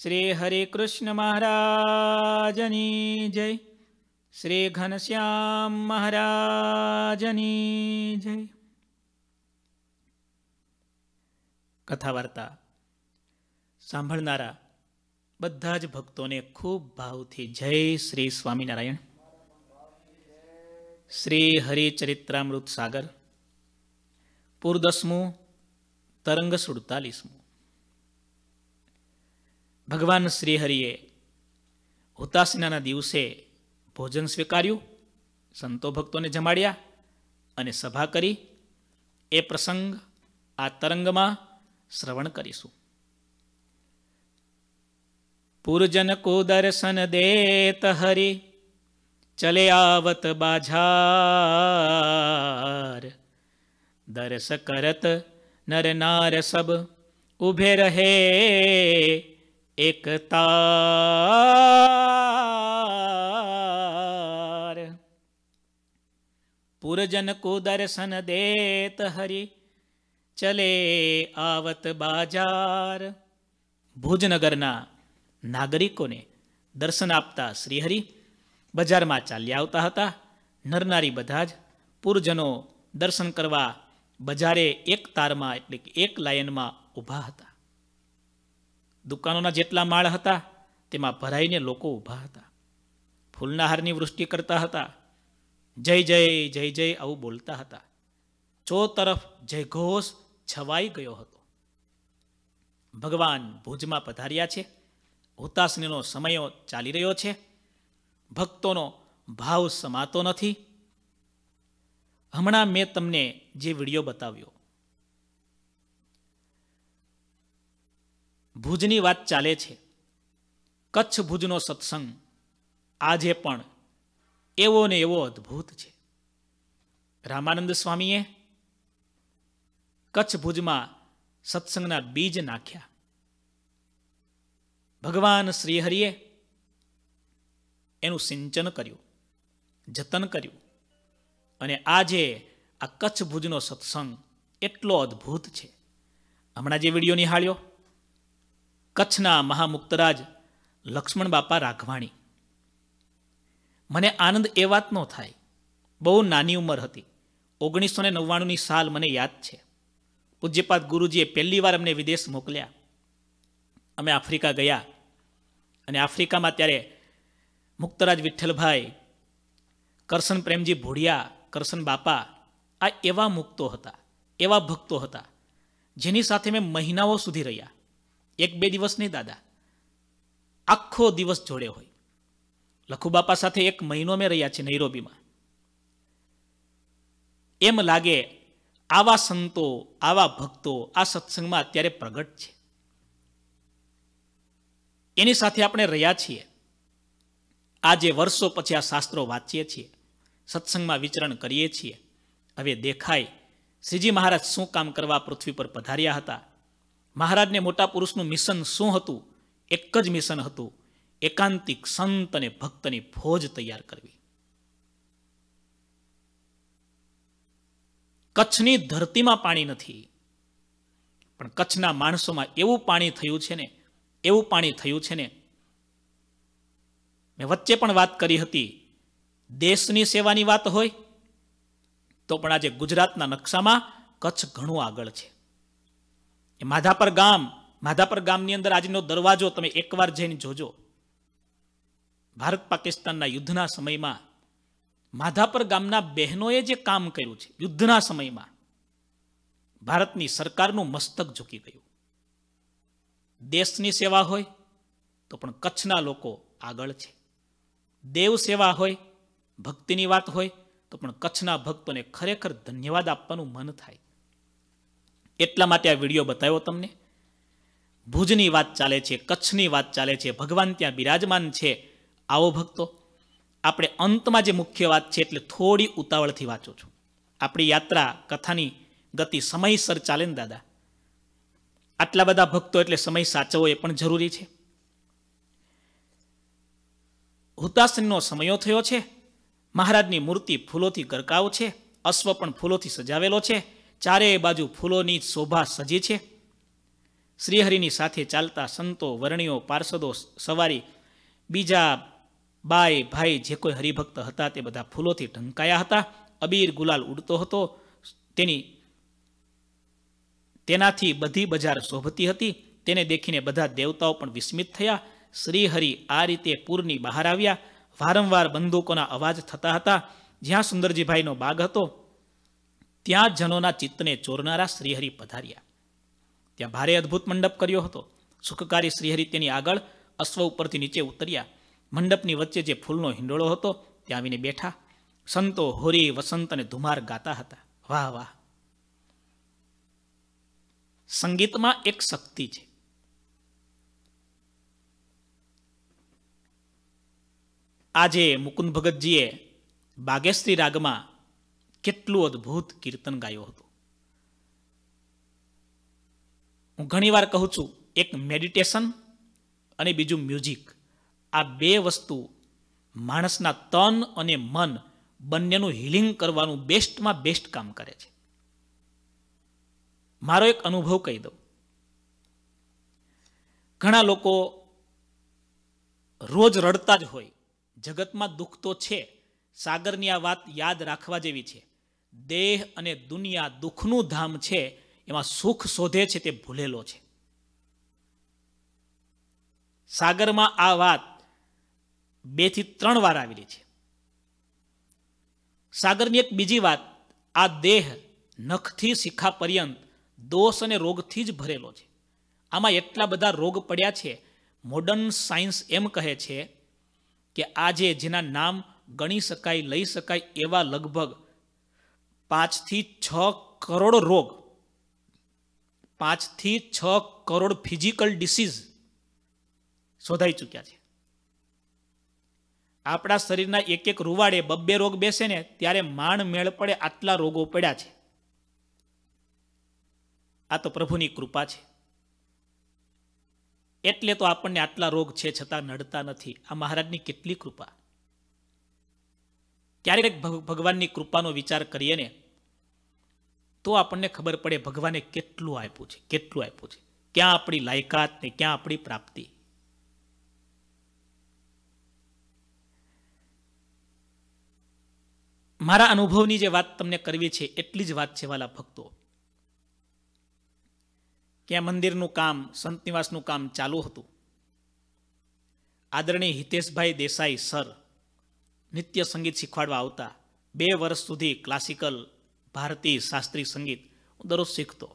શ્રી હરે કૃષ્ણ મહારાજની જય શ્રી ઘનશ્યામ મહારાજની જય કથાવાર્તા સાંભળનારા બધા જ ભક્તોને ખૂબ ભાવથી જય શ્રી સ્વામિનારાયણ શ્રી હરિચરિત્રામૃત સાગર પૂરદસમું તરંગ સુડતાલીસમું ભગવાન શ્રીહરિએ હુતાસનાના દિવસે ભોજન સ્વીકાર્યું સંતો ભક્તોને જમાડ્યા અને સભા કરી એ પ્રસંગ આ તરંગમાં શ્રવણ કરીશું પૂરજન કો દર્શન દેત હરિ ચલે આવત બાઝાર દર્શ કરત નર નાર સબ ઉભે રહે એકતાર પુરજન કો દર્શન દેત હરિ ચલે આવત બાજાર ભુજનગરના નાગરિકોને દર્શન આપતા શ્રીહરિ બજારમાં ચાલ્યા આવતા હતા નરનારી બધા જ પુરજનો દર્શન કરવા બજારે એક તારમાં એટલે કે એક લાયનમાં ઊભા હતા દુકાનોના જેટલા માળ હતા તેમાં ભરાઈને લોકો ઊભા હતા ફૂલના હારની વૃષ્ટિ કરતા હતા જય જય જય જય આવું બોલતા હતા ચો તરફ જયઘોષ છવાઈ ગયો હતો ભગવાન ભુજમાં પધાર્યા છે હુતાસનીનો સમયો ચાલી રહ્યો છે ભક્તોનો ભાવ સમાતો નથી હમણાં મેં તમને જે વિડીયો બતાવ્યો ભુજની વાત ચાલે છે કચ્છ ભુજનો સત્સંગ આજે પણ એવો ને એવો અદ્ભુત છે રામાનંદ સ્વામીએ કચ્છ ભુજમાં સત્સંગના બીજ નાખ્યા ભગવાન શ્રીહરિએ એનું સિંચન કર્યું જતન કર્યું અને આજે આ કચ્છ ભુજનો સત્સંગ એટલો અદ્ભુત છે હમણાં જે વિડીયો નિહાળ્યો કચ્છના મહામુક્તરાજ લક્ષ્મણ બાપા રાઘવાણી મને આનંદ એ વાતનો થાય બહુ નાની ઉંમર હતી ઓગણીસો ને નવ્વાણુંની સાલ મને યાદ છે પૂજ્યપાત ગુરુજીએ પહેલી વાર અમને વિદેશ મોકલ્યા અમે આફ્રિકા ગયા અને આફ્રિકામાં ત્યારે મુક્તરાજ વિઠ્ઠલભાઈ કરશન પ્રેમજી ભોડિયા કરશન બાપા આ એવા મુક્તો હતા એવા ભક્તો હતા જેની સાથે મેં મહિનાઓ સુધી રહ્યા એક બે દિવસ નહીં દાદા આખો દિવસ જોડે હોય લખુબાપા સાથે એક મહિનો મેં રહ્યા છે નૈરોબીમાં એમ લાગે આવા સંતો આવા ભક્તો આ સત્સંગમાં અત્યારે પ્રગટ છે એની સાથે આપણે રહ્યા છીએ આજે વર્ષો પછી આ શાસ્ત્રો વાંચીએ છીએ સત્સંગમાં વિચરણ કરીએ છીએ હવે દેખાય શ્રીજી મહારાજ શું કામ કરવા પૃથ્વી પર પધાર્યા હતા મહારાજને મોટા પુરુષનું મિશન શું હતું એક જ મિશન હતું એકાંતિક સંત અને ભક્તની ફોજ તૈયાર કરવી કચ્છની ધરતીમાં પાણી નથી પણ કચ્છના માણસોમાં એવું પાણી થયું છે ને એવું પાણી થયું છે ને મેં વચ્ચે પણ વાત કરી હતી દેશની સેવાની વાત હોય તો પણ આજે ગુજરાતના નકશામાં કચ્છ ઘણું આગળ છે માધાપર ગામ માધાપર ગામની અંદર આજનો દરવાજો તમે એકવાર જઈને જોજો ભારત પાકિસ્તાનના યુદ્ધના સમયમાં માધાપર ગામના બહેનોએ જે કામ કર્યું છે યુદ્ધના સમયમાં ભારતની સરકારનું મસ્તક ઝૂકી ગયું દેશની સેવા હોય તો પણ કચ્છના લોકો આગળ છે દેવ સેવા હોય ભક્તિની વાત હોય તો પણ કચ્છના ભક્તોને ખરેખર ધન્યવાદ આપવાનું મન થાય એટલા માટે આ વિડીયો બતાવ્યો તમને ભુજની વાત ચાલે છે કચ્છની વાત ચાલે છે ભગવાન ત્યાં બિરાજમાન છે આવો ભક્તો આપણે અંતમાં જે મુખ્ય વાત છે એટલે થોડી ઉતાવળથી વાંચો છું આપણી યાત્રા કથાની ગતિ સમયસર ચાલે ને દાદા આટલા બધા ભક્તો એટલે સમય સાચવો એ પણ જરૂરી છે હુતાસનનો સમયો થયો છે મહારાજની મૂર્તિ ફૂલોથી ગરકાવ છે અશ્વ પણ ફૂલોથી સજાવેલો છે ચારેય બાજુ ફૂલોની શોભા સજી છે શ્રીહરિની સાથે ચાલતા સંતો વર્ણિઓ પાર્ષદો સવારી બીજા બાય ભાઈ જે કોઈ હરિભક્ત હતા તે બધા ફૂલોથી ઢંકાયા હતા અબીર ગુલાલ ઉડતો હતો તેની તેનાથી બધી બજાર શોભતી હતી તેને દેખીને બધા દેવતાઓ પણ વિસ્મિત થયા શ્રીહરિ આ રીતે પૂરની બહાર આવ્યા વારંવાર બંદૂકોના અવાજ થતા હતા જ્યાં સુંદરજીભાઈનો બાગ હતો ત્યાં જનોના ચિત્તને ચોરનારા શ્રીહરિ પધાર્યા ત્યાં ભારે અદ્ભુત મંડપ કર્યો હતો સુખકારી શ્રીહરિ તેની આગળ અશ્વ ઉપરથી નીચે ઉતર્યા મંડપની વચ્ચે જે ફૂલનો હિંડોળો હતો ત્યાં આવીને બેઠા સંતો હોરી વસંત અને ધુમાર ગાતા હતા વાહ વાહ સંગીતમાં એક શક્તિ છે આજે મુકુંદ ભગતજીએ બાગેશ્રી રાગમાં કેટલું અદ્ભુત કીર્તન ગાયું હતું હું ઘણીવાર કહું છું એક મેડિટેશન અને બીજું મ્યુઝિક આ બે વસ્તુ માણસના તન અને મન બંનેનું હિલિંગ કરવાનું બેસ્ટમાં બેસ્ટ કામ કરે છે મારો એક અનુભવ કહી દઉં ઘણા લોકો રોજ રડતા જ હોય જગતમાં દુઃખ તો છે સાગરની આ વાત યાદ રાખવા જેવી છે દેહ અને દુનિયા દુઃખનું ધામ છે એમાં સુખ શોધે છે તે ભૂલેલો છે સાગરમાં આ વાત બે થી ત્રણ વાર આવેલી છે સાગરની એક બીજી વાત આ દેહ નખથી શિખા પર્યંત દોષ અને રોગથી જ ભરેલો છે આમાં એટલા બધા રોગ પડ્યા છે મોડર્ન સાયન્સ એમ કહે છે કે આજે જેના નામ ગણી શકાય લઈ શકાય એવા લગભગ પાંચથી છ કરોડ રોગ પાંચથી છ કરોડ ફિઝિકલ ડિસીઝ શોધાઈ ચૂક્યા છે આપણા શરીરના એક એક રૂવાડે બબ્બે રોગ બેસે ને ત્યારે માણ મેળ પડે આટલા રોગો પડ્યા છે આ તો પ્રભુની કૃપા છે એટલે તો આપણને આટલા રોગ છે છતાં નડતા નથી આ મહારાજની કેટલી કૃપા ક્યારેક ભગવાનની કૃપાનો વિચાર કરીએ ને તો આપણને ખબર પડે ભગવાને કેટલું આપ્યું છે કેટલું આપ્યું છે ક્યાં આપણી લાયકાત ને ક્યાં આપણી પ્રાપ્તિ મારા અનુભવની જે વાત તમને કરવી છે એટલી જ વાત છે વાલા ભક્તો ક્યાં મંદિરનું કામ સંત નિવાસનું કામ ચાલુ હતું આદરણીય હિતેશભાઈ દેસાઈ સર નિત્ય સંગીત શીખવાડવા આવતા બે વર્ષ સુધી ક્લાસિકલ ભારતીય શાસ્ત્રીય સંગીત હું દરરોજ શીખતો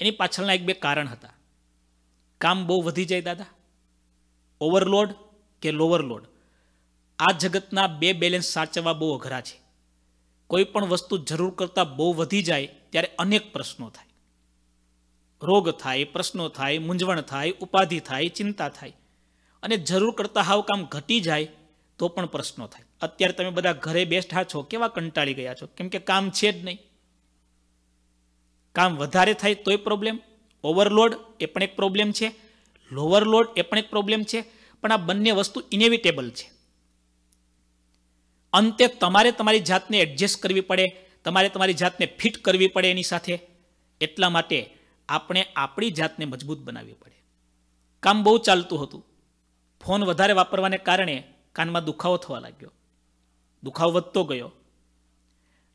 એની પાછળના એક બે કારણ હતા કામ બહુ વધી જાય દાદા ઓવરલોડ કે લોવરલોડ આ જગતના બે બેલેન્સ સાચવવા બહુ અઘરા છે કોઈ પણ વસ્તુ જરૂર કરતાં બહુ વધી જાય ત્યારે અનેક પ્રશ્નો થાય રોગ થાય પ્રશ્નો થાય મૂંઝવણ થાય ઉપાધિ થાય ચિંતા થાય અને જરૂર કરતાં હાવ કામ ઘટી જાય તો પણ પ્રશ્નો થાય અત્યારે તમે બધા ઘરે બેઠા છો કેવા કંટાળી ગયા છો કેમ કે કામ છે જ નહીં કામ વધારે થાય તોય પ્રોબ્લેમ ઓવરલોડ એ પણ એક પ્રોબ્લેમ છે લોવરલોડ એ પણ એક પ્રોબ્લેમ છે પણ આ બંને વસ્તુ ઇનેવિટેબલ છે અંતે તમારે તમારી જાતને એડજસ્ટ કરવી પડે તમારે તમારી જાતને ફિટ કરવી પડે એની સાથે એટલા માટે આપણે આપણી જાતને મજબૂત બનાવવી પડે કામ બહુ ચાલતું હતું ફોન વધારે વાપરવાને કારણે કાનમાં દુખાવો થવા લાગ્યો દુખાવો વધતો ગયો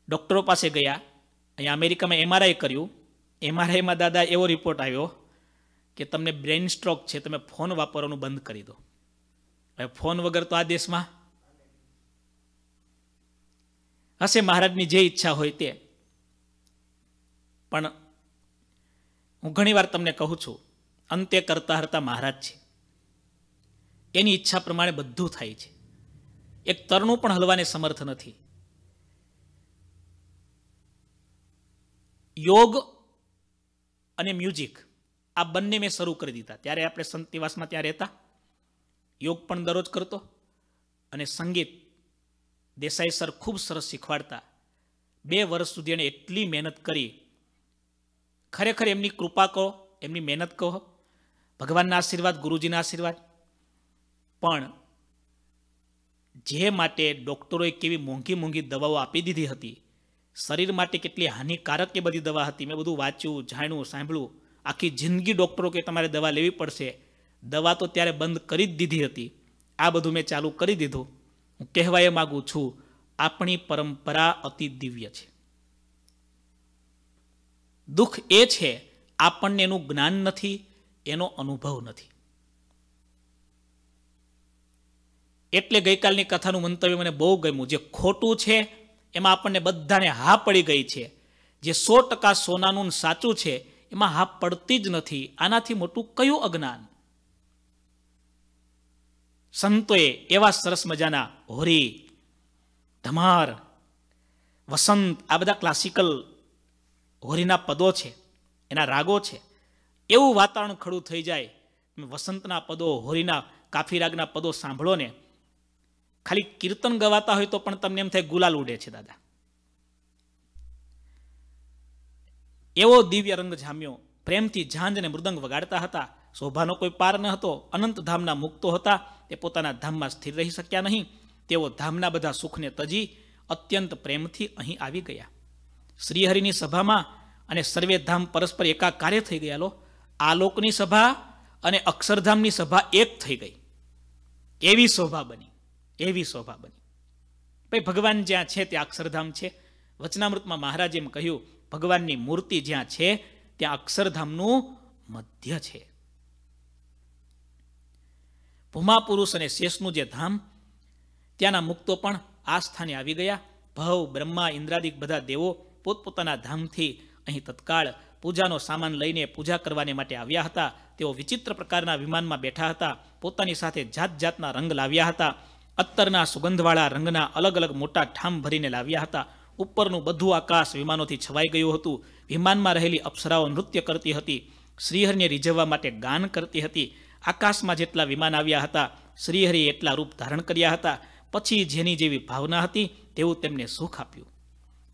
ડૉક્ટરો પાસે ગયા અહીંયા અમેરિકામાં એમઆરઆઈ કર્યું એમઆરઆઈમાં દાદા એવો રિપોર્ટ આવ્યો કે તમને બ્રેઇન સ્ટ્રોક છે તમે ફોન વાપરવાનું બંધ કરી દો હવે ફોન વગર તો આ દેશમાં હશે મહારાજની જે ઈચ્છા હોય તે પણ હું ઘણીવાર તમને કહું છું અંતે કરતા હરતા મહારાજ છે એની ઈચ્છા પ્રમાણે બધું થાય છે એક તરનું પણ હલવાને સમર્થ નથી યોગ અને મ્યુઝિક આ બંને મેં શરૂ કરી દીધા ત્યારે આપણે સંતિવાસમાં ત્યાં રહેતા યોગ પણ દરરોજ કરતો અને સંગીત દેસાઈ સર ખૂબ સરસ શીખવાડતા બે વર્ષ સુધી એણે એટલી મહેનત કરી ખરેખર એમની કૃપા કહો એમની મહેનત કહો ભગવાનના આશીર્વાદ ગુરુજીના આશીર્વાદ પણ જે માટે ડૉક્ટરોએ કેવી મોંઘી મોંઘી દવાઓ આપી દીધી હતી શરીર માટે કેટલી હાનિકારક એ બધી દવા હતી મેં બધું વાંચ્યું જાણ્યું સાંભળ્યું આખી જિંદગી ડૉક્ટરો કે તમારે દવા લેવી પડશે દવા તો ત્યારે બંધ કરી જ દીધી હતી આ બધું મેં ચાલુ કરી દીધું હું કહેવા એ માગું છું આપણી પરંપરા અતિ દિવ્ય છે દુઃખ એ છે આપણને એનું જ્ઞાન નથી એનો અનુભવ નથી એટલે ગઈકાલની કથાનું મંતવ્ય મને બહુ ગમ્યું જે ખોટું છે એમાં આપણને બધાને હા પડી ગઈ છે જે સો ટકા સોનાનું સાચું છે એમાં હા પડતી જ નથી આનાથી મોટું કયું અજ્ઞાન સંતોએ એવા સરસ મજાના હોરી ધમાર વસંત આ બધા ક્લાસિકલ હોરીના પદો છે એના રાગો છે એવું વાતાવરણ ખડું થઈ જાય વસંતના પદો હોરીના કાફી રાગના પદો સાંભળો ને ખાલી કીર્તન ગવાતા હોય તો પણ તમને એમ થાય ગુલાલ ઉડે છે દાદા એવો દિવ્ય રંગ જામ્યો પ્રેમથી ઝાંઝને મૃદંગ વગાડતા હતા શોભાનો કોઈ પાર ન હતો અનંત ધામના મુક્તો હતા તે પોતાના ધામમાં સ્થિર રહી શક્યા નહીં તેઓ ધામના બધા સુખને તજી અત્યંત પ્રેમથી અહીં આવી ગયા શ્રીહરિની સભામાં અને સર્વે ધામ પરસ્પર એકાકારે થઈ ગયા લો આલોકની સભા અને અક્ષરધામની સભા એક થઈ ગઈ એવી શોભા બની એવી શોભા બની ભાઈ ભગવાન જ્યાં છે ત્યાં અક્ષરધામ છે વચનામૃતમાં મહારાજે એમ કહ્યું ભગવાનની મૂર્તિ જ્યાં છે ત્યાં અક્ષરધામનું મધ્ય છે ભૂમા પુરુષ અને શેષનું જે ધામ ત્યાંના મુક્તો પણ આ સ્થાને આવી ગયા ભવ બ્રહ્મા ઇન્દ્રાદિક બધા દેવો પોતપોતાના ધામથી અહીં તત્કાળ પૂજાનો સામાન લઈને પૂજા કરવાને માટે આવ્યા હતા તેઓ વિચિત્ર પ્રકારના વિમાનમાં બેઠા હતા પોતાની સાથે જાત જાતના રંગ લાવ્યા હતા અત્તરના સુગંધવાળા રંગના અલગ અલગ મોટા ઠામ ભરીને લાવ્યા હતા ઉપરનું બધું આકાશ વિમાનોથી છવાઈ ગયું હતું વિમાનમાં રહેલી અપ્સરાઓ નૃત્ય કરતી હતી શ્રીહરિને રીઝવવા માટે ગાન કરતી હતી આકાશમાં જેટલા વિમાન આવ્યા હતા શ્રીહરિએ એટલા રૂપ ધારણ કર્યા હતા પછી જેની જેવી ભાવના હતી તેવું તેમને સુખ આપ્યું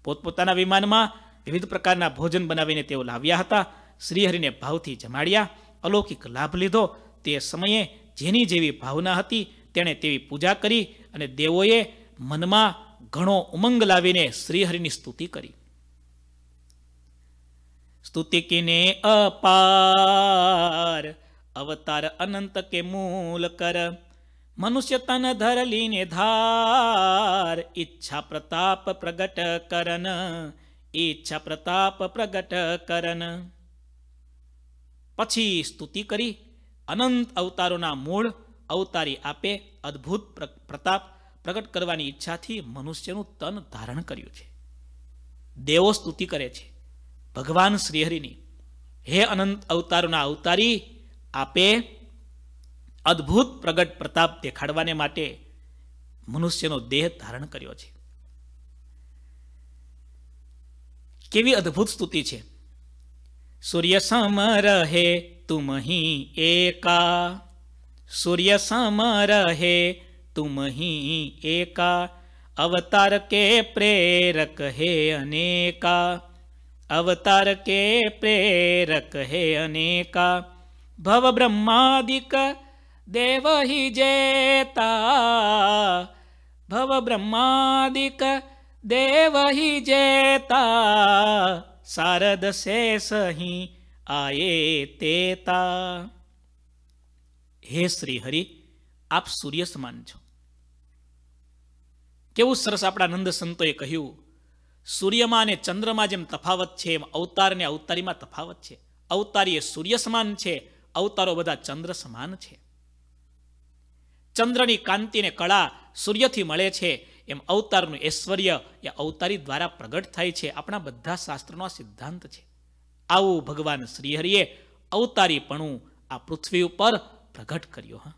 પોતપોતાના વિમાનમાં વિવિધ પ્રકારના ભોજન બનાવીને તેઓ લાવ્યા હતા શ્રીહરિને ભાવથી જમાડ્યા અલૌકિક લાભ લીધો તે સમયે જેની જેવી ભાવના હતી તેણે તેવી પૂજા કરી અને દેવોએ મનમાં ઘણો ઉમંગ લાવીને શ્રીહરિની સ્તુતિ કરી સ્તુતિ કિને અપાર અવતાર અનંત કે મૂલ કર મનુષ્ય તન ધરલીને ધાર ઈચ્છા પ્રતાપ પ્રગટ કરન ઈચ્છા પ્રતાપ પ્રગટ કરન પછી સ્તુતિ કરી અનંત અવતારોના મૂળ અવતારી આપે અદ્ભુત પ્રતાપ પ્રગટ કરવાની ઈચ્છાથી મનુષ્યનું તન ધારણ કર્યું છે દેવો સ્તુતિ કરે છે ભગવાન શ્રીહરિની હે અનંત અવતારોના અવતારી આપે અદ્ભુત પ્રગટ પ્રતાપ દેખાડવાને માટે મનુષ્યનો દેહ ધારણ કર્યો છે કેવી અદ્ભુત સ્તુતિ છે સૂર્ય સમ રહે તુમ એકા સૂર્ય સમ રહે તુમ હી એકા અવતાર કે પ્રેરક હે અનેકા અવતાર કે પ્રેરક હે અનેકા ભવ બ્રહ્માદિક દેવ હિ જેતા ભવ બ્રહ્માદિક દેવ હિ જેતા શારદ શેષ અહીં આયે તેતા હે શ્રી હરિ આપ સૂર્ય સમાન છો કેવું સરસ આપણા નંદ સંતોએ કહ્યું સૂર્યમાં અને ચંદ્રમાં જેમ તફાવત છે એમ અવતાર અને અવતારીમાં તફાવત છે અવતારી એ સૂર્ય સમાન છે અવતારો બધા ચંદ્ર સમાન છે ચંદ્રની કાંતિ ને કળા સૂર્યથી મળે છે એમ અવતારનું ઐશ્વર્ય એ અવતારી દ્વારા પ્રગટ થાય છે આપણા બધા શાસ્ત્રનો સિદ્ધાંત છે આવું ભગવાન શ્રીહરિએ અવતારીપણું આ પૃથ્વી ઉપર પ્રગટ કર્યો હા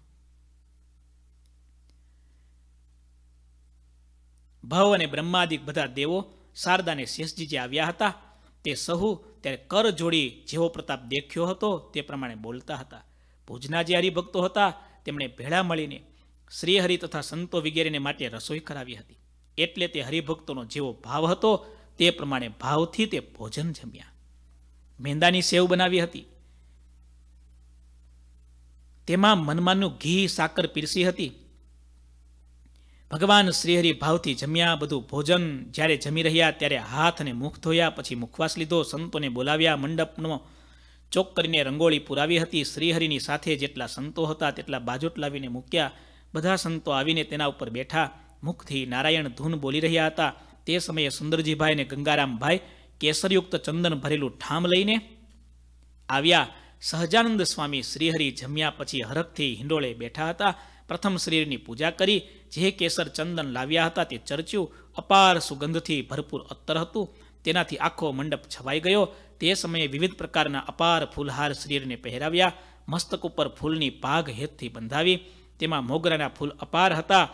ભવ અને બ્રહ્માદિક બધા દેવો શારદા અને શેષજી જે આવ્યા હતા તે સહુ ત્યારે કર જોડી જેવો પ્રતાપ દેખ્યો હતો તે પ્રમાણે બોલતા હતા ભુજના જે હરિભક્તો હતા તેમણે ભેળા મળીને શ્રીહરિ તથા સંતો વગેરેને માટે રસોઈ કરાવી હતી એટલે તે હરિભક્તોનો જેવો ભાવ હતો તે પ્રમાણે ભાવથી તે ભોજન જમ્યા મેંદાની સેવ બનાવી હતી તેમાં મનમાનું ઘી સાકર પીરસી હતી ભગવાન શ્રીહરિ ભાવથી જમ્યા બધું ભોજન જ્યારે જમી રહ્યા ત્યારે હાથ અને મુખ ધોયા પછી મુખવાસ લીધો સંતોને બોલાવ્યા મંડપનો ચોક કરીને રંગોળી પુરાવી હતી શ્રીહરિની સાથે જેટલા સંતો હતા તેટલા બાજોટ લાવીને મૂક્યા બધા સંતો આવીને તેના ઉપર બેઠા મુખથી નારાયણ ધૂન બોલી રહ્યા હતા તે સમયે સુંદરજીભાઈ અને ગંગારામભાઈ કેસરયુક્ત ચંદન ભરેલું ઠામ લઈને આવ્યા સહજાનંદ સ્વામી શ્રીહરિ જમ્યા પછી હરખથી હિંડોળે બેઠા હતા પ્રથમ શરીરની પૂજા કરી જે કેસર ચંદન લાવ્યા હતા તે ચર્ચ્યું અપાર સુગંધથી ભરપૂર અત્તર હતું તેનાથી આખો મંડપ છવાઈ ગયો તે સમયે વિવિધ પ્રકારના અપાર ફૂલહાર શરીરને પહેરાવ્યા મસ્તક ઉપર ફૂલની પાઘ હેતથી બંધાવી તેમાં મોગરાના ફૂલ અપાર હતા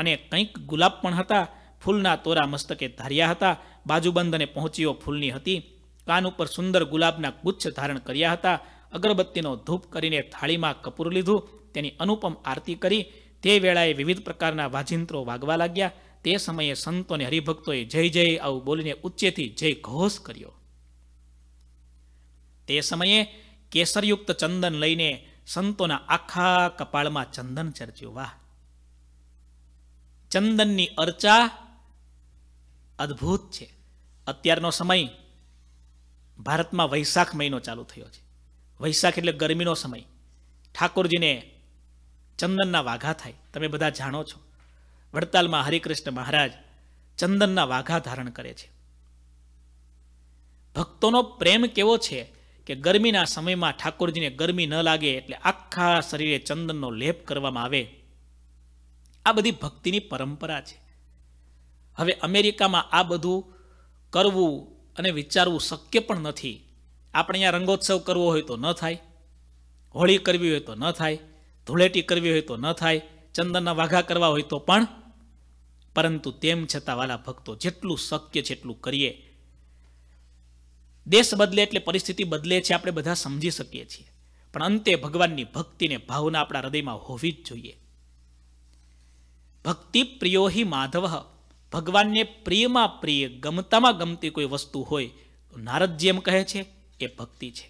અને કંઈક ગુલાબ પણ હતા ફૂલના તોરા મસ્તકે ધાર્યા હતા બાજુબંધ અને પહોંચીઓ ફૂલની હતી કાન ઉપર સુંદર ગુલાબના ગુચ્છ ધારણ કર્યા હતા અગરબત્તીનો ધૂપ કરીને થાળીમાં કપૂર લીધું તેની અનુપમ આરતી કરી તે વેળાએ વિવિધ પ્રકારના વાજિંત્રો વાગવા લાગ્યા તે સમયે સંતો અને હરિભક્તોએ જય જય આવું બોલીને ઉચ્ચેથી જય ઘોષ કર્યો તે સમયે કેસરયુક્ત ચંદન લઈને સંતોના આખા કપાળમાં ચંદન ચર્ચ્યું વાહ ચંદનની અર્ચા અદ્ભુત છે અત્યારનો સમય ભારતમાં વૈશાખ મહિનો ચાલુ થયો છે વૈશાખ એટલે ગરમીનો સમય ઠાકોરજીને ચંદનના વાઘા થાય તમે બધા જાણો છો વડતાલમાં હરિકૃષ્ણ મહારાજ ચંદનના વાઘા ધારણ કરે છે ભક્તોનો પ્રેમ કેવો છે કે ગરમીના સમયમાં ઠાકોરજીને ગરમી ન લાગે એટલે આખા શરીરે ચંદનનો લેપ કરવામાં આવે આ બધી ભક્તિની પરંપરા છે હવે અમેરિકામાં આ બધું કરવું અને વિચારવું શક્ય પણ નથી આપણે અહીંયા રંગોત્સવ કરવો હોય તો ન થાય હોળી કરવી હોય તો ન થાય ધૂળેટી કરવી હોય તો ન થાય ચંદનના વાઘા કરવા હોય તો પણ પરંતુ તેમ છતાં વાલા ભક્તો જેટલું શક્ય છે એટલું કરીએ દેશ બદલે એટલે પરિસ્થિતિ બદલે છે આપણે બધા સમજી શકીએ છીએ પણ અંતે ભગવાનની ભક્તિને ભાવના આપણા હૃદયમાં હોવી જ જોઈએ ભક્તિ પ્રિયો હિ માધવ ભગવાનને પ્રિયમાં પ્રિય ગમતામાં ગમતી કોઈ વસ્તુ હોય તો નારદજી એમ કહે છે એ ભક્તિ છે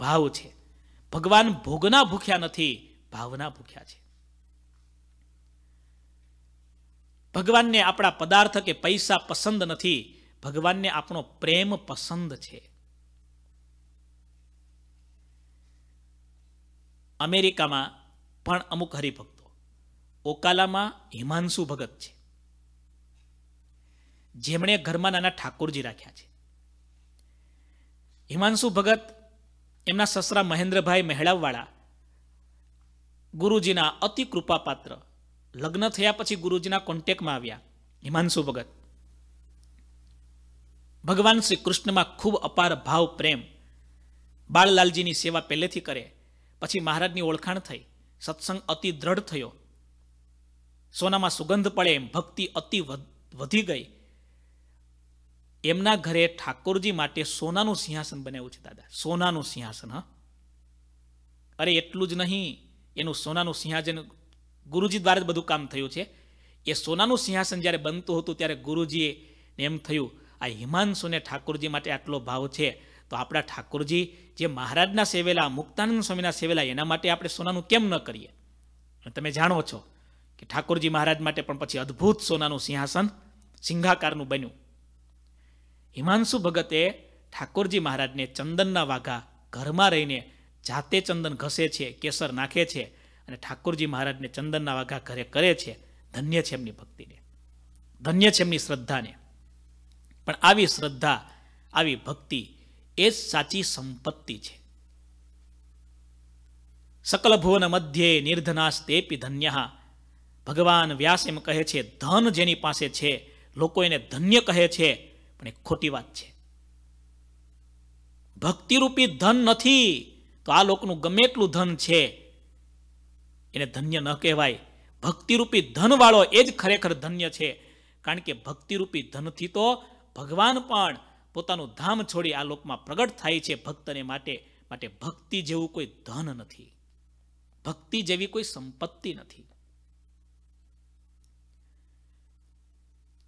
ભાવ છે ભગવાન ભોગના ભૂખ્યા નથી ભાવના ભૂખ્યા છે ભગવાનને આપણા પદાર્થ કે પૈસા પસંદ નથી ભગવાનને આપણો પ્રેમ પસંદ છે અમેરિકામાં પણ અમુક હરિભક્તો ઓકાલામાં હિમાંશુ ભગત છે જેમણે ઘરમાં નાના ઠાકોરજી રાખ્યા છે હિમાંશુ ભગત એમના સસરા મહેન્દ્રભાઈ મહેડાવવાળા ગુરુજીના અતિ કૃપાપાત્ર લગ્ન થયા પછી ગુરુજીના કોન્ટેકમાં આવ્યા હિમાંશુ ભગત ભગવાન શ્રી કૃષ્ણમાં ખૂબ અપાર ભાવ પ્રેમ બાળલાલજીની સેવા પહેલેથી કરે પછી મહારાજની ઓળખાણ થઈ સત્સંગ અતિ દ્રઢ થયો સોનામાં સુગંધ પડે એમ ભક્તિ અતિ વધી ગઈ એમના ઘરે ઠાકોરજી માટે સોનાનું સિંહાસન બનાવ્યું છે દાદા સોનાનું સિંહાસન હા અરે એટલું જ નહીં એનું સોનાનું સિંહાસન ગુરુજી દ્વારા જ બધું કામ થયું છે એ સોનાનું સિંહાસન જ્યારે બનતું હતું ત્યારે ગુરુજીએ એમ થયું આ હિમાંશુને ઠાકોરજી માટે આટલો ભાવ છે તો આપણા ઠાકોરજી જે મહારાજના સેવેલા મુક્તાનંદ સ્વામીના સેવેલા એના માટે આપણે સોનાનું કેમ ન કરીએ તમે જાણો છો કે ઠાકોરજી મહારાજ માટે પણ પછી અદ્ભુત સોનાનું સિંહાસન સિંઘાકારનું બન્યું હિમાંશુ ભગતે ઠાકોરજી મહારાજને ચંદનના વાઘા ઘરમાં રહીને જાતે ચંદન ઘસે છે કેસર નાખે છે અને ઠાકોરજી મહારાજને ચંદનના વાઘા ઘરે કરે છે ધન્ય છે એમની ભક્તિને ધન્ય છે એમની શ્રદ્ધાને પણ આવી શ્રદ્ધા આવી ભક્તિ એ જ સાચી સંપત્તિ છે સકલ ભુવન મધ્યે નિર્ધનાસ્તેપી ધન્ય ભગવાન વ્યાસ એમ કહે છે ધન જેની પાસે છે લોકો એને ધન્ય કહે છે પણ એ ખોટી વાત છે ભક્તિરૂપી ધન નથી તો આ લોકનું ગમે એટલું ધન છે એને ધન્ય ન કહેવાય ભક્તિરૂપી ધનવાળો એ જ ખરેખર ધન્ય છે કારણ કે ભક્તિરૂપી ધનથી તો ભગવાન પણ પોતાનું ધામ છોડી આ લોકમાં પ્રગટ થાય છે ભક્તને માટે માટે ભક્તિ જેવું કોઈ ધન નથી ભક્તિ જેવી કોઈ સંપત્તિ નથી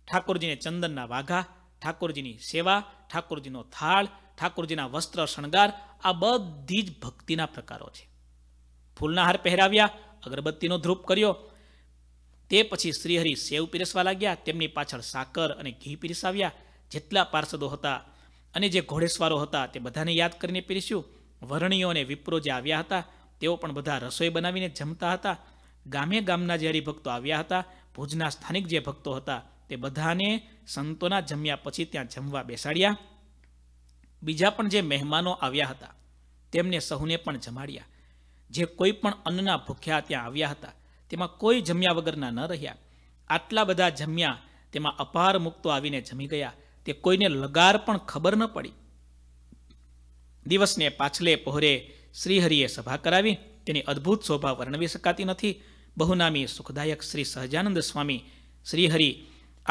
ઠાકોરજીને ચંદનના વાઘા ઠાકોરજીની સેવા ઠાકોરજીનો થાળ ઠાકોરજીના વસ્ત્ર શણગાર આ બધી જ ભક્તિના પ્રકારો છે ફૂલના હાર પહેરાવ્યા અગરબત્તીનો ધ્રુપ કર્યો તે પછી શ્રીહરિ સેવ પીરસવા લાગ્યા તેમની પાછળ સાકર અને ઘી પીરસાવ્યા જેટલા પાર્ષદો હતા અને જે ઘોડેસવારો હતા તે બધાને યાદ કરીને પીરસ્યું વરણીઓ અને વિપ્રો જે આવ્યા હતા તેઓ પણ બધા રસોઈ બનાવીને જમતા હતા ગામે ગામના જે હરિભક્તો આવ્યા હતા ભુજના સ્થાનિક જે ભક્તો હતા તે બધાને સંતોના જમ્યા પછી ત્યાં જમવા બેસાડ્યા બીજા પણ જે મહેમાનો આવ્યા હતા તેમને સહુને પણ જમાડ્યા જે કોઈ પણ અન્નના ભૂખ્યા ત્યાં આવ્યા હતા તેમાં કોઈ જમ્યા વગરના ન રહ્યા આટલા બધા જમ્યા તેમાં અપાર મુક્તો આવીને જમી ગયા તે કોઈને લગાર પણ ખબર ન પડી દિવસને પાછલે પહોરે શ્રીહરિએ સભા કરાવી તેની અદ્ભુત શોભા વર્ણવી શકાતી નથી બહુનામી સુખદાયક શ્રી સહજાનંદ સ્વામી શ્રીહરી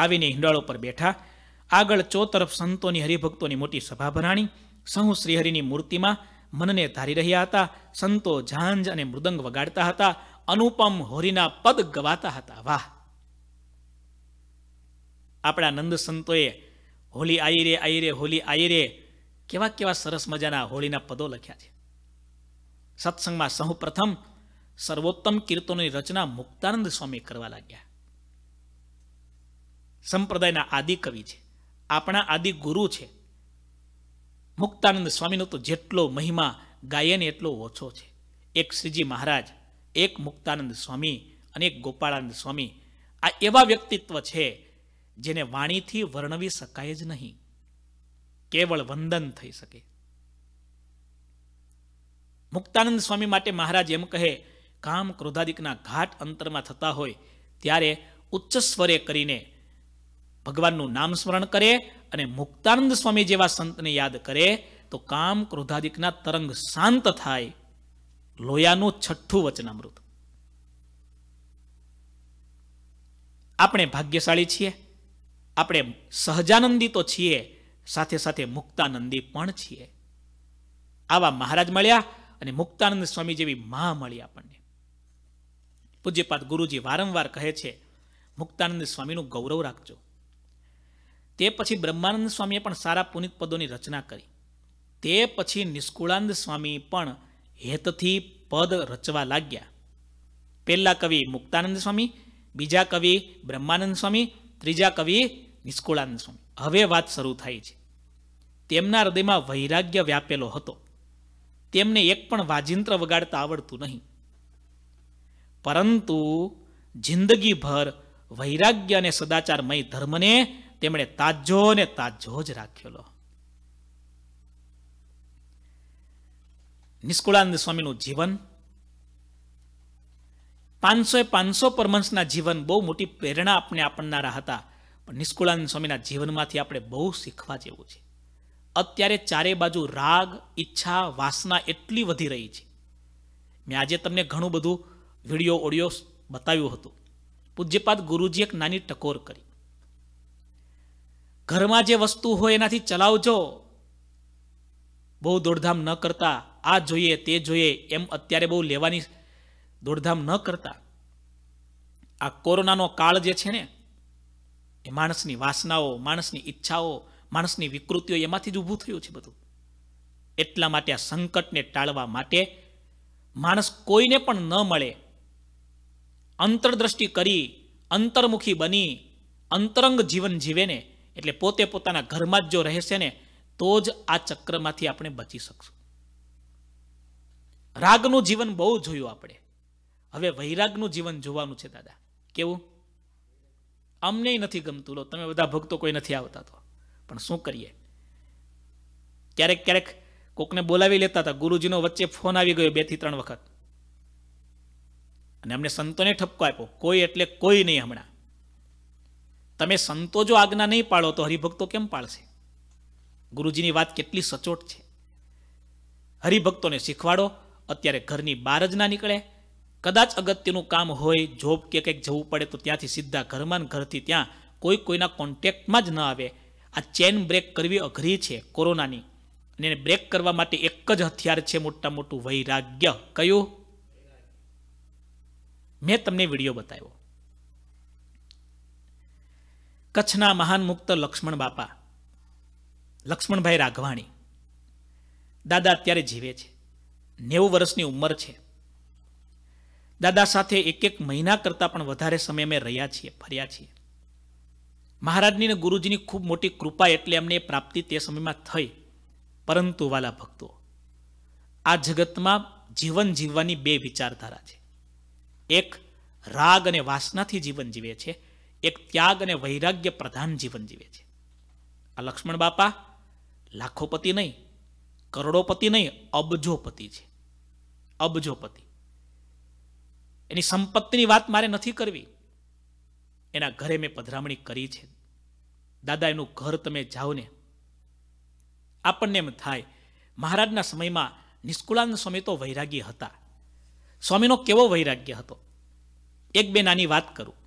આવીને હિંડાળો પર બેઠા આગળ ચોતરફ સંતોની હરિભક્તોની મોટી સભા ભરાણી સહુ શ્રીહરિની મૂર્તિમાં મનને ધારી રહ્યા હતા સંતો ઝાંઝ અને મૃદંગ વગાડતા હતા અનુપમ હોરીના પદ ગવાતા હતા વાહ આપણા નંદ સંતોએ હોલી આઈ રે આઈ રે હોલી આઈ રે કેવા કેવા સરસ મજાના હોળીના પદો લખ્યા છે સત્સંગમાં સહુ પ્રથમ સર્વોત્તમ કીર્તનોની રચના મુક્તાનંદ સ્વામી કરવા લાગ્યા સંપ્રદાયના આદિ કવિ છે આપણા આદિ ગુરુ છે મુક્તાનંદ સ્વામીનો તો જેટલો મહિમા ગાયન એટલો ઓછો છે એક શ્રીજી મહારાજ એક મુક્તાનંદ સ્વામી અને એક ગોપાળાનંદ સ્વામી આ એવા વ્યક્તિત્વ છે જેને વાણીથી વર્ણવી શકાય જ નહીં કેવળ વંદન થઈ શકે મુક્તાનંદ સ્વામી માટે મહારાજ એમ કહે કામ ક્રોધાદિકના ઘાટ અંતરમાં થતા હોય ત્યારે ઉચ્ચ સ્વરે કરીને ભગવાનનું નામ સ્મરણ કરે અને મુક્તાનંદ સ્વામી જેવા સંતને યાદ કરે તો કામ ક્રોધાદિકના તરંગ શાંત થાય લોયાનું છઠ્ઠું વચનામૃત આપણે ભાગ્યશાળી છીએ આપણે સહજાનંદી તો છીએ સાથે સાથે મુક્તાનંદી પણ છીએ આવા મહારાજ મળ્યા અને મુક્તાનંદ સ્વામી જેવી મા મળી આપણને પૂજ્યપાત ગુરુજી વારંવાર કહે છે મુક્તાનંદ સ્વામીનું ગૌરવ રાખજો તે પછી બ્રહ્માનંદ સ્વામીએ પણ સારા પુનિત પદોની રચના કરી તે પછી નિષ્કુળાનંદ સ્વામી પણ હેતથી પદ રચવા લાગ્યા પહેલા કવિ મુક્તાનંદ સ્વામી બીજા કવિ બ્રહ્માનંદ સ્વામી ત્રીજા કવિ નિષ્કુળાનંદ સ્વામી હવે વાત શરૂ થાય છે તેમના હૃદયમાં વૈરાગ્ય વ્યાપેલો હતો તેમને એક પણ વાજિંત્ર વગાડતા આવડતું નહીં પરંતુ જિંદગીભર વૈરાગ્ય અને સદાચારમય ધર્મને તેમણે તાજો ને તાજો જ રાખેલો નિષ્કુળાનંદ સ્વામીનું જીવન પાંચસો એ પાંચસો પરમંશના જીવન બહુ મોટી પ્રેરણા આપણે આપણનારા હતા પણ નિષ્કુળાનંદ સ્વામીના જીવનમાંથી આપણે બહુ શીખવા જેવું છે અત્યારે ચારે બાજુ રાગ ઈચ્છા વાસના એટલી વધી રહી છે મેં આજે તમને ઘણું બધું વિડીયો ઓડિયો બતાવ્યું હતું પૂજ્યપાદ ગુરુજી એક નાની ટકોર કરી ઘરમાં જે વસ્તુ હોય એનાથી ચલાવજો બહુ દોડધામ ન કરતા આ જોઈએ તે જોઈએ એમ અત્યારે બહુ લેવાની દોડધામ ન કરતા આ કોરોનાનો કાળ જે છે ને એ માણસની વાસનાઓ માણસની ઈચ્છાઓ માણસની વિકૃતિઓ એમાંથી જ ઊભું થયું છે બધું એટલા માટે આ સંકટને ટાળવા માટે માણસ કોઈને પણ ન મળે અંતરદ્રષ્ટિ કરી અંતર્મુખી બની અંતરંગ જીવન જીવે ને એટલે પોતે પોતાના ઘરમાં જ જો રહેશે ને તો જ આ ચક્રમાંથી આપણે બચી શકશું રાગનું જીવન બહુ જોયું આપણે હવે વૈરાગનું જીવન જોવાનું છે દાદા કેવું અમને નથી ગમતું લો તમે બધા ભક્તો કોઈ નથી આવતા તો પણ શું કરીએ ક્યારેક ક્યારેક કોકને બોલાવી લેતા હતા ગુરુજીનો વચ્ચે ફોન આવી ગયો બે થી ત્રણ વખત અને અમને સંતોને ઠપકો આપ્યો કોઈ એટલે કોઈ નહીં હમણાં તમે સંતો જો આજ્ઞા નહીં પાળો તો હરિભક્તો કેમ પાળશે ગુરુજીની વાત કેટલી સચોટ છે હરિભક્તોને શીખવાડો અત્યારે ઘરની બહાર જ ના નીકળે કદાચ અગત્યનું કામ હોય જોબ કે કંઈક જવું પડે તો ત્યાંથી સીધા ઘરમાં ઘરથી ત્યાં કોઈ કોઈના કોન્ટેક્ટમાં જ ન આવે આ ચેન બ્રેક કરવી અઘરી છે કોરોનાની અને એને બ્રેક કરવા માટે એક જ હથિયાર છે મોટા મોટું વૈરાગ્ય કયું મેં તમને વિડીયો બતાવ્યો કચ્છના મહાન મુક્ત લક્ષ્મણ બાપા લક્ષ્મણભાઈ રાઘવાણી દાદા અત્યારે જીવે છે નેવું વર્ષની ઉંમર છે દાદા સાથે એક એક મહિના કરતાં પણ વધારે સમય અમે રહ્યા છીએ ફર્યા છીએ મહારાજની અને ગુરુજીની ખૂબ મોટી કૃપા એટલે અમને પ્રાપ્તિ તે સમયમાં થઈ પરંતુ વાલા ભક્તો આ જગતમાં જીવન જીવવાની બે વિચારધારા છે એક રાગ અને વાસનાથી જીવન જીવે છે એક ત્યાગ અને વૈરાગ્ય પ્રધાન જીવન જીવે છે આ લક્ષ્મણ બાપા લાખોપતિ નહીં કરોડોપતિ નહીં અબજોપતિ છે અબજોપતિ એની સંપત્તિની વાત મારે નથી કરવી એના ઘરે મેં પધરામણી કરી છે દાદા એનું ઘર તમે જાઓ ને આપણને એમ થાય મહારાજના સમયમાં નિષ્કુળાનંદ સ્વામી તો વૈરાગી હતા સ્વામીનો કેવો વૈરાગ્ય હતો એક બે નાની વાત કરું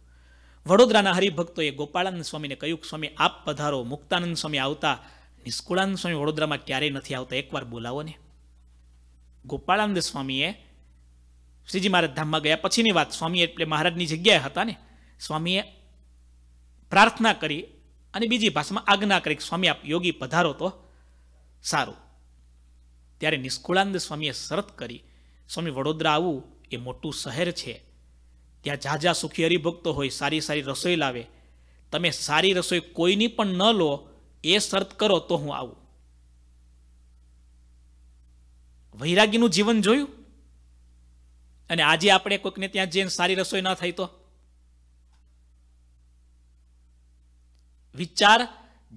વડોદરાના હરિભક્તોએ ગોપાળાનંદ સ્વામીને કહ્યું કે સ્વામી આપ પધારો મુક્તાનંદ સ્વામી આવતા નિષ્કુળાનંદ સ્વામી વડોદરામાં ક્યારેય નથી આવતા એકવાર બોલાવો ને ગોપાળાનંદ સ્વામીએ શ્રીજી મહારાજ ધામમાં ગયા પછીની વાત સ્વામી એટલે મહારાજની જગ્યાએ હતા ને સ્વામીએ પ્રાર્થના કરી અને બીજી ભાષામાં આજ્ઞા કરી સ્વામી આપ યોગી પધારો તો સારું ત્યારે નિષ્કુળાનંદ સ્વામીએ શરત કરી સ્વામી વડોદરા આવવું એ મોટું શહેર છે ત્યાં ઝાઝા સુખી હરિભક્તો હોય સારી સારી રસોઈ લાવે તમે સારી રસોઈ કોઈની પણ ન લો એ શરત કરો તો હું આવું વૈરાગીનું જીવન જોયું અને આજે આપણે કોઈકને ત્યાં જઈને સારી રસોઈ ના થાય તો વિચાર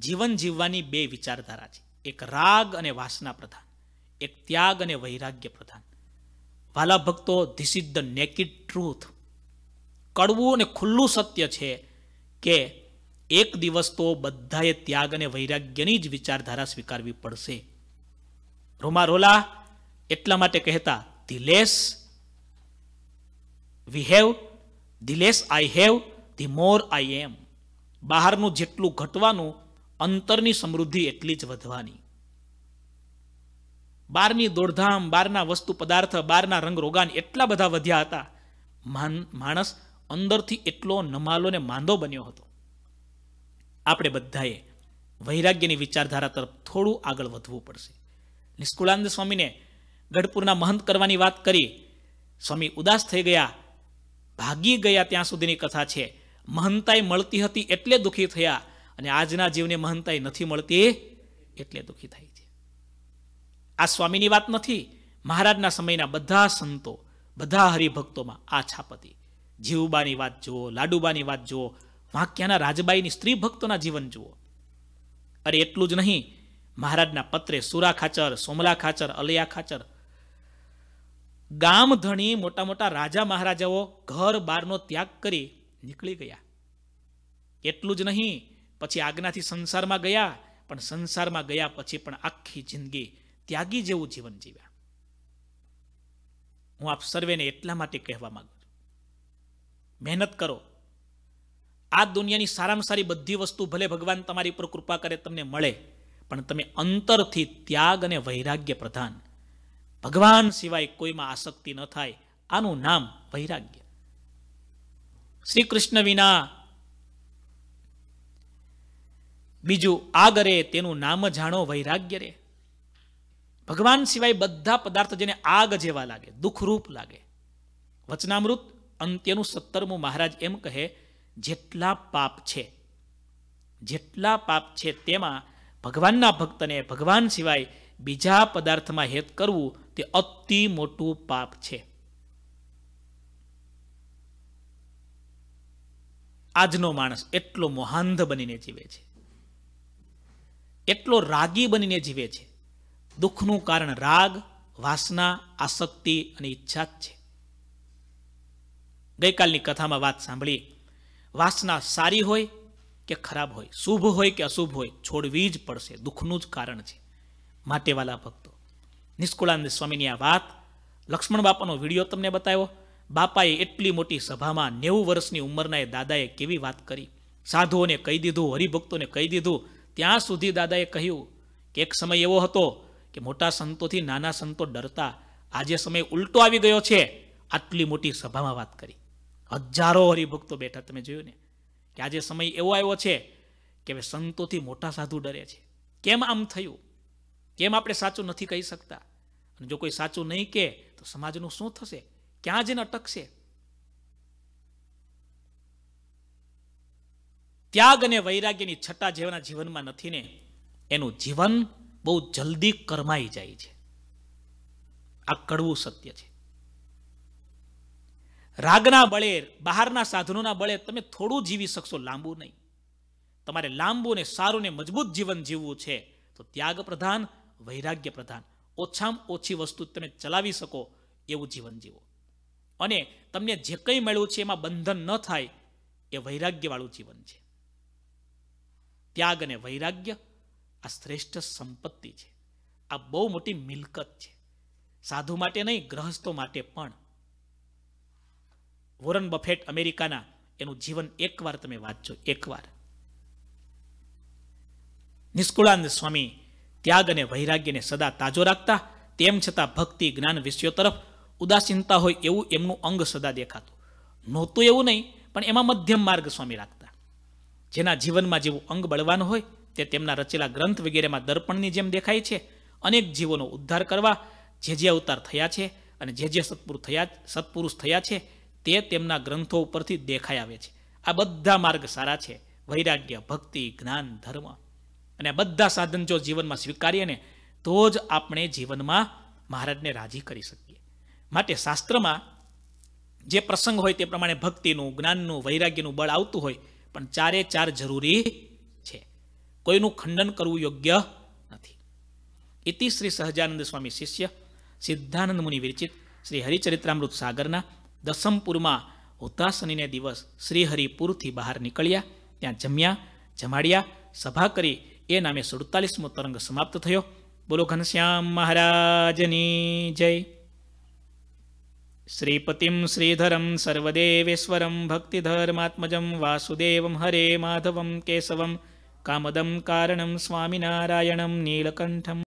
જીવન જીવવાની બે વિચારધારા છે એક રાગ અને વાસના પ્રધાન એક ત્યાગ અને વૈરાગ્ય પ્રધાન વાલા ભક્તો this is the naked truth કડવું અને ખુલ્લું સત્ય છે કે એક દિવસ તો બધાએ ત્યાગ અને વૈરાગ્યની જ વિચારધારા સ્વીકારવી પડશે રોમારોલા એટલા માટે કહેતા the less we have the less I have the more I am બહારનું જેટલું ઘટવાનું અંતરની સમૃદ્ધિ એટલી જ વધવાની બારની દોડધામ બારના વસ્તુ પદાર્થ બારના રંગ રોગાન એટલા બધા વધ્યા હતા માણસ અંદરથી એટલો નમાલો ને માંદો બન્યો હતો આપણે બધાએ વૈરાગ્યની વિચારધારા તરફ થોડું આગળ વધવું પડશે નિષ્કુળાનંદ સ્વામીને ગઢપુરના મહંત કરવાની વાત કરી સ્વામી ઉદાસ થઈ ગયા ભાગી ગયા ત્યાં સુધીની કથા છે મહંતાઈ મળતી હતી એટલે દુઃખી થયા અને આજના જીવને મહંતાઈ નથી મળતી એટલે દુઃખી થાય છે આ સ્વામીની વાત નથી મહારાજના સમયના બધા સંતો બધા હરિભક્તોમાં આ છાપ હતી જીવબાની વાત જુઓ લાડુબાની વાત જુઓ વાંક્યાના રાજબાઈની સ્ત્રી ભક્તોના જીવન જુઓ અરે એટલું જ નહીં મહારાજના પત્રે સુરા ખાચર સોમલા ખાચર અલયા ખાચર ગામ ધણી મોટા મોટા રાજા મહારાજાઓ ઘર બારનો ત્યાગ કરી નીકળી ગયા એટલું જ નહીં પછી આજ્ઞાથી સંસારમાં ગયા પણ સંસારમાં ગયા પછી પણ આખી જિંદગી ત્યાગી જેવું જીવન જીવ્યા હું આપ સર્વેને એટલા માટે કહેવા માંગુ મહેનત કરો આ દુનિયાની સારામાં સારી બધી વસ્તુ ભલે ભગવાન તમારી પર કૃપા કરે તમને મળે પણ તમે અંતરથી ત્યાગ અને વૈરાગ્ય પ્રધાન ભગવાન સિવાય કોઈમાં આસક્તિ ન થાય આનું નામ વૈરાગ્ય શ્રી કૃષ્ણ વિના બીજું આગ રે તેનું નામ જાણો વૈરાગ્ય રે ભગવાન સિવાય બધા પદાર્થ જેને આગ જેવા લાગે દુઃખરૂપ લાગે વચનામૃત અંત્યનું સત્તરમું મહારાજ એમ કહે જેટલા પાપ છે જેટલા પાપ છે તેમાં ભગવાનના ભક્તને ભગવાન સિવાય બીજા પદાર્થમાં હેત કરવું તે અતિ મોટું પાપ છે આજનો માણસ એટલો મોહાંધ બનીને જીવે છે એટલો રાગી બનીને જીવે છે દુઃખનું કારણ રાગ વાસના આસક્તિ અને ઈચ્છા જ છે ગઈકાલની કથામાં વાત સાંભળી વાસના સારી હોય કે ખરાબ હોય શુભ હોય કે અશુભ હોય છોડવી જ પડશે દુઃખનું જ કારણ છે માટેવાલા ભક્તો નિષ્કુળાનંદ સ્વામીની આ વાત લક્ષ્મણ બાપાનો વિડીયો તમને બતાવ્યો બાપાએ એટલી મોટી સભામાં નેવું વર્ષની ઉંમરનાએ દાદાએ કેવી વાત કરી સાધુઓને કહી દીધું હરિભક્તોને કહી દીધું ત્યાં સુધી દાદાએ કહ્યું કે એક સમય એવો હતો કે મોટા સંતોથી નાના સંતો ડરતા આજે સમય ઉલટો આવી ગયો છે આટલી મોટી સભામાં વાત કરી હજારો હરિભક્તો બેઠા તમે જોયું ને કે આજે સમય એવો આવ્યો છે કે હવે સંતોથી મોટા સાધુ ડરે છે કેમ આમ થયું કેમ આપણે સાચું નથી કહી શકતા અને જો કોઈ સાચું નહીં કહે તો સમાજનું શું થશે ક્યાં જઈને અટકશે ત્યાગ અને વૈરાગ્યની છટા જેવાના જીવનમાં નથી ને એનું જીવન બહુ જલ્દી કરમાઈ જાય છે આ કડવું સત્ય છે રાગના બળે બહારના સાધનોના બળે તમે થોડું જીવી શકશો લાંબુ નહીં તમારે લાંબુ ને સારું ને મજબૂત જીવન જીવવું છે તો ત્યાગ પ્રધાન વૈરાગ્ય પ્રધાન ઓછામાં ઓછી વસ્તુ તમે ચલાવી શકો એવું જીવન જીવો અને તમને જે કંઈ મળ્યું છે એમાં બંધન ન થાય એ વૈરાગ્યવાળું જીવન છે ત્યાગ અને વૈરાગ્ય આ શ્રેષ્ઠ સંપત્તિ છે આ બહુ મોટી મિલકત છે સાધુ માટે નહીં ગ્રહસ્થો માટે પણ વોરન બફેટ અમેરિકાના એનું જીવન એકવાર તમે વાંચજો એકવાર નિષ્કુળાનંદ સ્વામી ત્યાગ અને વૈરાગ્યને સદા તાજો રાખતા તેમ છતાં ભક્તિ જ્ઞાન વિષયો તરફ ઉદાસીનતા હોય એવું એમનું અંગ સદા દેખાતું નહોતું એવું નહીં પણ એમાં મધ્યમ માર્ગ સ્વામી રાખતા જેના જીવનમાં જેવું અંગ બળવાનું હોય તે તેમના રચેલા ગ્રંથ વગેરેમાં દર્પણની જેમ દેખાય છે અનેક જીવોનો ઉદ્ધાર કરવા જે જે અવતાર થયા છે અને જે જે સત્પુરુષ થયા સત્પુરુષ થયા છે તે તેમના ગ્રંથો ઉપરથી દેખાઈ આવે છે આ બધા માર્ગ સારા છે વૈરાગ્ય ભક્તિ જ્ઞાન ધર્મ અને બધા સાધન જો જીવનમાં સ્વીકારીએ ને તો જ આપણે જીવનમાં મહારાજને રાજી કરી શકીએ માટે શાસ્ત્રમાં જે પ્રસંગ હોય તે પ્રમાણે ભક્તિનું જ્ઞાનનું વૈરાગ્યનું બળ આવતું હોય પણ ચારે ચાર જરૂરી છે કોઈનું ખંડન કરવું યોગ્ય નથી ઇતિ શ્રી સહજાનંદ સ્વામી શિષ્ય સિદ્ધાનંદ મુનિ વિરચિત શ્રી હરિચરિત્રામૃત સાગરના દસમપુરમાં ઉદ્દાસનીને દિવસ શ્રીહરિપુરથી બહાર નીકળ્યા ત્યાં જમ્યા જમાડ્યા સભા કરી એ નામે સુડતાલીસમો તરંગ સમાપ્ત થયો બોલો ઘનશ્યામ મહારાજની જય શ્રીપતિમ શ્રીધરમ સર્વદેવેશ્વરમ ભક્તિધર્માત્મજમ વાસુદેવમ હરે માધવમ કેશવમ કામદમ કારણમ સ્વામિનારાયણમ નીલકંઠમ